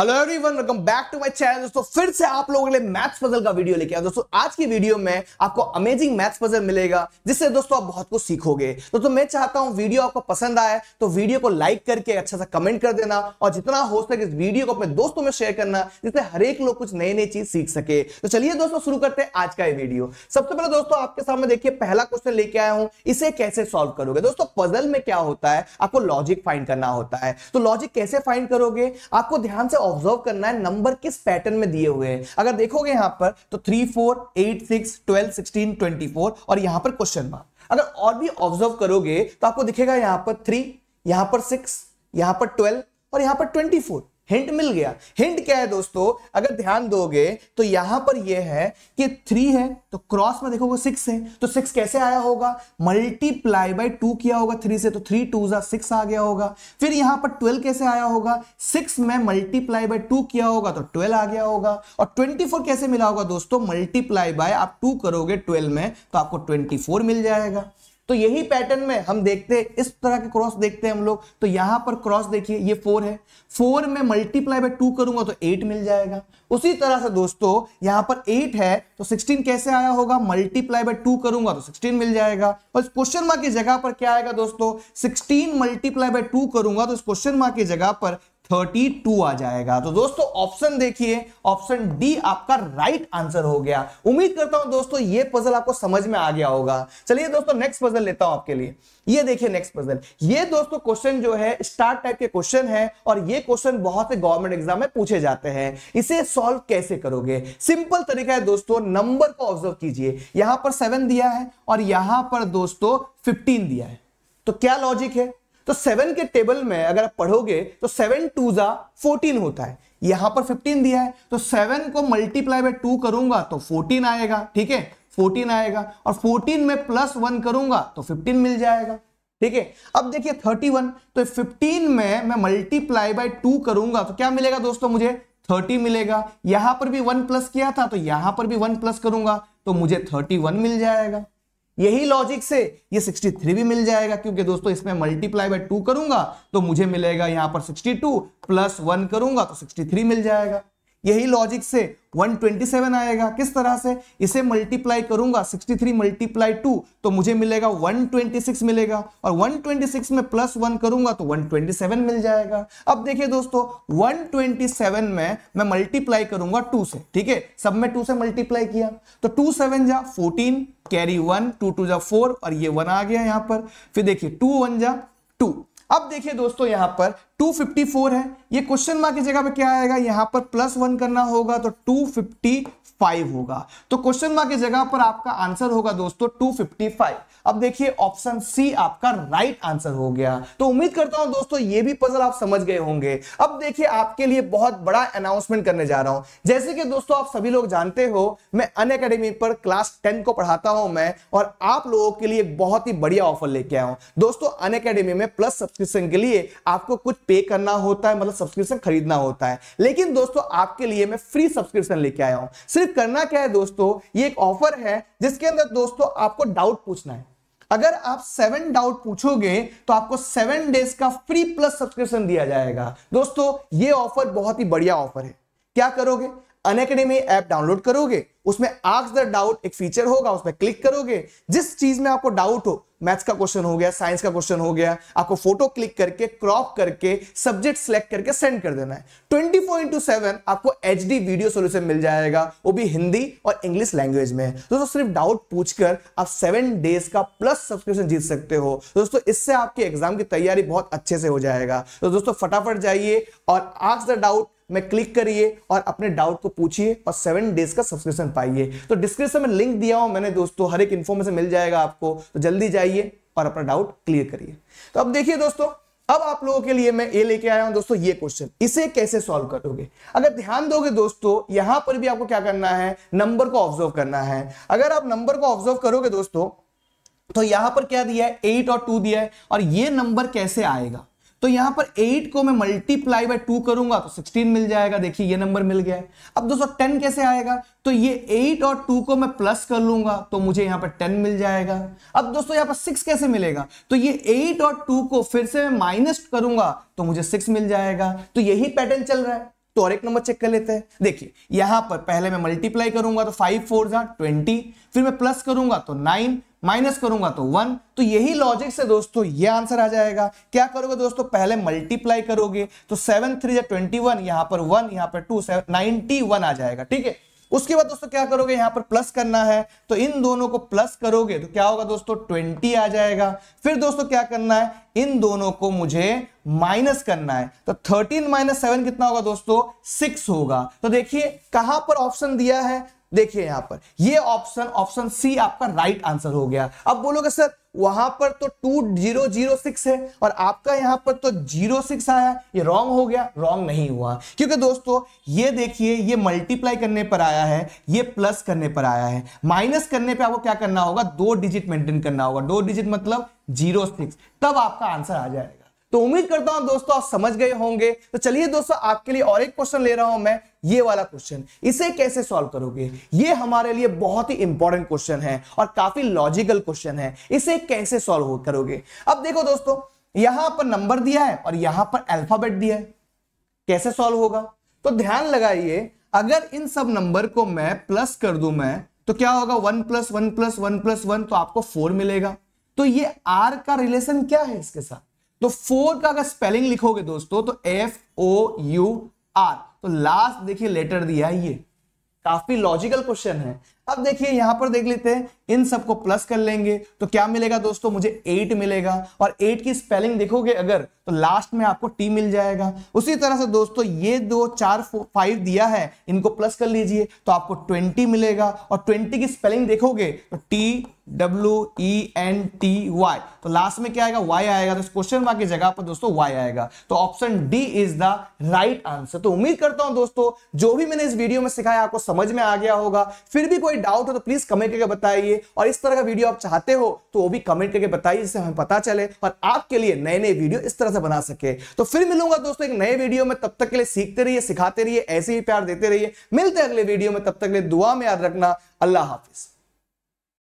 hello everyone welcome back to my channel दोस्तों फिर से आप लोगों के लिए मैथ्स पजल का वीडियो लेके आया दोस्तों आज की वीडियो में आपको अमेजिंग मैथ्स पजल मिलेगा जिससे दोस्तों आप बहुत कुछ सीखोगे दोस्तों मैं चाहता हूं वीडियो आपको पसंद आए तो वीडियो को लाइक करके अच्छा सा कमेंट कर देना और जितना हो सके इस वीडियो को अपने दोस्तों में शेयर करना जिससे हर एक लोग कुछ नई नई चीज सीख सके तो चलिए दोस्तों शुरू करते हैं आज का ये वीडियो सबसे पहले दोस्तों आपके सामने देखिए पहला क्वेश्चन लेके आया हूँ इसे कैसे सॉल्व करोगे दोस्तों पजल में क्या होता है आपको लॉजिक फाइंड करना होता है तो लॉजिक कैसे फाइंड करोगे आपको ध्यान से ऑब्जर्व करना है नंबर किस पैटर्न में दिए हुए हैं अगर देखोगे यहां पर तो three four eight six twelve sixteen twenty four और यहां पर क्वेश्चन मार्क अगर और भी ऑब्जर्व करोगे तो आपको दिखेगा यहां पर थ्री यहां पर सिक्स यहां पर ट्वेल्व और यहां पर ट्वेंटी फोर हिंट मिल गया हिंट क्या है दोस्तों अगर ध्यान दोगे तो यहां पर यह है कि थ्री है तो क्रॉस में देखोगे सिक्स है तो सिक्स कैसे आया होगा मल्टीप्लाई बाई टू किया होगा थ्री से तो थ्री टू जा सिक्स आ गया होगा फिर यहां पर ट्वेल्व कैसे आया होगा सिक्स में मल्टीप्लाई बाई टू किया होगा तो ट्वेल्व आ गया होगा और ट्वेंटी फोर कैसे मिला होगा दोस्तों मल्टीप्लाई बाय आप टू करोगे ट्वेल्व में तो आपको ट्वेंटी फोर मिल जाएगा तो यही पैटर्न में हम देखते हैं इस तरह के क्रॉस देखते हैं हम लोग तो यहां पर क्रॉस देखिए ये फोर है फोर में मल्टीप्लाई बाय टू करूंगा तो एट मिल जाएगा उसी तरह से दोस्तों यहां पर एट है तो सिक्सटीन कैसे आया होगा मल्टीप्लाई बाय टू करूंगा तो सिक्सटीन मिल जाएगा और इस क्वेश्चन मार्क की जगह पर क्या आएगा दोस्तों सिक्सटीन मल्टीप्लाई बाय टू करूंगा तो इस क्वेश्चन मार्क की जगह पर 32 आ जाएगा तो दोस्तों ऑप्शन देखिए ऑप्शन डी आपका राइट आंसर हो गया उम्मीद करता हूं दोस्तों ये पजल आपको समझ में आ गया होगा चलिए दोस्तों नेक्स्ट पजल लेता हूं आपके लिए ये देखिए नेक्स्ट पजल ये दोस्तों क्वेश्चन जो है स्टार टाइप के क्वेश्चन है और ये क्वेश्चन बहुत से गवर्नमेंट एग्जाम में पूछे जाते हैं इसे सॉल्व कैसे करोगे सिंपल तरीका है दोस्तों नंबर को ऑब्जर्व कीजिए यहां पर सेवन दिया है और यहां पर दोस्तों फिफ्टीन दिया है तो क्या लॉजिक है तो सेवन के टेबल में अगर आप पढ़ोगे तो सेवन टू जा फोर्टीन होता है यहां पर फिफ्टीन दिया है तो सेवन को मल्टीप्लाई बाय टू करूंगा तो फोर्टीन आएगा ठीक है फोर्टीन आएगा और फोर्टीन में प्लस वन करूंगा तो फिफ्टीन मिल जाएगा ठीक है अब देखिए थर्टी वन तो फिफ्टीन में मैं मल्टीप्लाई बाय टू करूंगा तो क्या मिलेगा दोस्तों मुझे थर्टी मिलेगा यहां पर भी वन प्लस किया था तो यहां पर भी वन प्लस करूंगा तो मुझे थर्टी वन मिल जाएगा यही लॉजिक से ये 63 भी मिल जाएगा क्योंकि दोस्तों इसमें मल्टीप्लाई बाय टू करूंगा तो मुझे मिलेगा यहां पर 62 प्लस वन करूंगा तो 63 मिल जाएगा यही लॉजिक से 127 आएगा किस तरह से इसे मल्टीप्लाई करूंगा 63 मल्टीप्लाई टू तो मुझे मिलेगा 126 मिलेगा और 126 में प्लस वन करूंगा तो 127 मिल जाएगा अब देखिए दोस्तों 127 में मैं मल्टीप्लाई करूंगा 2 से ठीक है सब में 2 से मल्टीप्लाई किया तो 27 सेवन जा fourteen carry one two two जा फोर और ये वन आ गया यहां पर फिर देखिए टू वन जा टू अब देखिए दोस्तों यहां पर 254 है ये क्वेश्चन मार्क की जगह पे क्या आएगा यहां पर प्लस वन करना होगा तो 255 होगा तो क्वेश्चन मार्क की जगह पर आपका आंसर होगा दोस्तों 255 अब देखिए ऑप्शन सी आपका राइट आंसर हो गया तो उम्मीद करता हूं दोस्तों ये भी पजल आप समझ गए होंगे अब देखिए आपके लिए बहुत बड़ा अनाउंसमेंट करने जा रहा हूं जैसे कि दोस्तों आप सभी लोग जानते हो मैं अन अकेडमी पर क्लास टेन को पढ़ाता हूं मैं और आप लोगों के लिए बहुत ही बढ़िया ऑफर लेके आया हूं दोस्तों अन अकेडमी में प्लस सब्सक्रिप्शन के लिए आपको कुछ पे करना होता है मतलब सब्सक्रिप्शन खरीदना होता है लेकिन दोस्तों आपके लिए मैं फ्री सब्सक्रिप्शन लेके आया हूं सिर्फ करना क्या है दोस्तों ये एक ऑफर है जिसके अंदर दोस्तों आपको डाउट पूछना है अगर आप सेवन डाउट पूछोगे तो आपको सेवन डेज का फ्री प्लस सब्सक्रिप्शन दिया जाएगा दोस्तों ये ऑफर बहुत ही बढ़िया ऑफर है क्या करोगे अन ऐप डाउनलोड करोगे उसमें आग्स द डाउट एक फीचर होगा उसमें क्लिक करोगे जिस चीज में आपको डाउट हो मैथ्स का क्वेश्चन हो गया साइंस का क्वेश्चन हो गया आपको फोटो क्लिक करके क्रॉप करके सब्जेक्ट सिलेक्ट करके सेंड कर देना है 24 फोर इंटू सेवन आपको एच डी वीडियो सोल्यूशन मिल जाएगा वो भी हिंदी और इंग्लिश लैंग्वेज में दोस्तों सिर्फ डाउट पूछकर आप सेवन डेज का प्लस सब्सक्रिप्शन जीत सकते हो दोस्तों इससे आपके एग्जाम की तैयारी बहुत अच्छे से हो जाएगा तो दोस्तों फटाफट जाइए और आस्क द डाउट में क्लिक करिए और अपने डाउट को पूछिए और सेवन डेज का सब्सक्रिप्शन पाइए तो डिस्क्रिप्शन में लिंक दिया हूं मैंने दोस्तों हर एक इन्फो मिल जाएगा आपको तो जल्दी जाइए और अपना डाउट क्लियर करिए तो अब देखिए दोस्तों अब आप लोगों के लिए मैं ये लेके आया हूं दोस्तों ये क्वेश्चन इसे कैसे सॉल्व करोगे अगर ध्यान दोगे दोस्तों यहां पर भी आपको क्या करना है नंबर को ऑब्जर्व करना है अगर आप नंबर को ऑब्जर्व करोगे दोस्तों तो यहां पर क्या दिया है एट और टू दिया है और ये नंबर कैसे आएगा तो यहां पर एट को मैं मल्टीप्लाई बाय टू करूंगा तो सिक्सटीन मिल जाएगा देखिए ये नंबर मिल गया है अब दोस्तों टेन कैसे आएगा तो ये एट और टू को मैं प्लस कर लूंगा तो मुझे यहां पर टेन मिल जाएगा अब दोस्तों यहां पर सिक्स कैसे मिलेगा तो ये एट और टू को फिर से मैं माइनस करूंगा तो मुझे सिक्स मिल जाएगा तो यही पैटर्न चल रहा है तो और एक नंबर चेक कर लेते हैं देखिए यहां पर पहले मैं मल्टीप्लाई करूंगा तो फाइव फोर जा ट्वेंटी फिर मैं प्लस करूंगा तो नाइन माइनस करूंगा तो वन तो यही लॉजिक से दोस्तों ये आंसर आ जाएगा क्या करोगे दोस्तों पहले मल्टीप्लाई करोगे तो सेवन थ्री या ट्वेंटी वन यहां पर वन यहां पर टू सेवन नाइनटी वन आ जाएगा ठीक है उसके बाद दोस्तों क्या करोगे यहां पर प्लस करना है तो इन दोनों को प्लस करोगे तो क्या होगा दोस्तों ट्वेंटी आ जाएगा फिर दोस्तों क्या करना है इन दोनों को मुझे माइनस करना है तो थर्टीन माइनस सेवन कितना होगा दोस्तों सिक्स होगा तो देखिए कहां पर ऑप्शन दिया है देखिए यहां पर ये ऑप्शन ऑप्शन सी आपका राइट आंसर हो गया अब बोलोगे सर वहां पर तो टू जीरो जीरो सिक्स है और आपका यहां पर तो जीरो सिक्स आया ये रॉन्ग हो गया रॉन्ग नहीं हुआ क्योंकि दोस्तों ये देखिए ये मल्टीप्लाई करने पर आया है ये प्लस करने पर आया है माइनस करने पे आपको क्या करना होगा दो डिजिट मेंटेन करना होगा दो डिजिट मतलब जीरो सिक्स तब आपका आंसर आ जाएगा तो उम्मीद करता हूं दोस्तों आप समझ गए होंगे तो चलिए दोस्तों आपके लिए और एक क्वेश्चन ले रहा हूं मैं ये वाला क्वेश्चन इसे कैसे सॉल्व करोगे ये हमारे लिए बहुत ही इंपॉर्टेंट क्वेश्चन है और काफी लॉजिकल क्वेश्चन है इसे कैसे सॉल्व करोगे अब देखो दोस्तों यहां पर नंबर दिया है और यहां पर अल्फाबेट दिया है कैसे सॉल्व होगा तो ध्यान लगाइए अगर इन सब नंबर को मैं प्लस कर दू मैं तो क्या होगा one plus one plus one plus one तो आपको फोर मिलेगा तो ये आर का रिलेशन क्या है इसके साथ तो फोर का अगर स्पेलिंग लिखोगे दोस्तों तो एफ ओ यू आर तो लास्ट देखिए लेटर दिया है ये काफी लॉजिकल क्वेश्चन है अब देखिए यहां पर देख लेते हैं इन सबको प्लस कर लेंगे तो क्या मिलेगा दोस्तों मुझे एट मिलेगा और एट की स्पेलिंग देखोगे अगर तो लास्ट में आपको टी मिल जाएगा उसी तरह से दोस्तों ये दो चार फाइव दिया है इनको प्लस कर लीजिए तो आपको ट्वेंटी मिलेगा और ट्वेंटी की स्पेलिंग देखोगे तो T W E N T Y तो लास्ट में क्या आएगा वाई आएगा तो क्वेश्चन मार्क की जगह पर दोस्तों वाई आएगा तो option D is the right answer तो उम्मीद करता हूं दोस्तों जो भी मैंने इस वीडियो में सिखाया आपको समझ में आ गया होगा फिर भी कोई डाउट हो तो प्लीज कमेंट करके बताइए और इस तरह का वीडियो आप चाहते हो तो वो भी कमेंट करके बताइए जिससे हमें पता चले और आपके लिए नए नए वीडियो इस तरह से बना सके तो फिर मिलूंगा दोस्तों एक नए वीडियो में तब तक के लिए सीखते रहिए सिखाते रहिए ऐसे ही प्यार देते रहिए मिलते अगले वीडियो में तब तक के लिए दुआ में याद रखना अल्लाह हाफिज़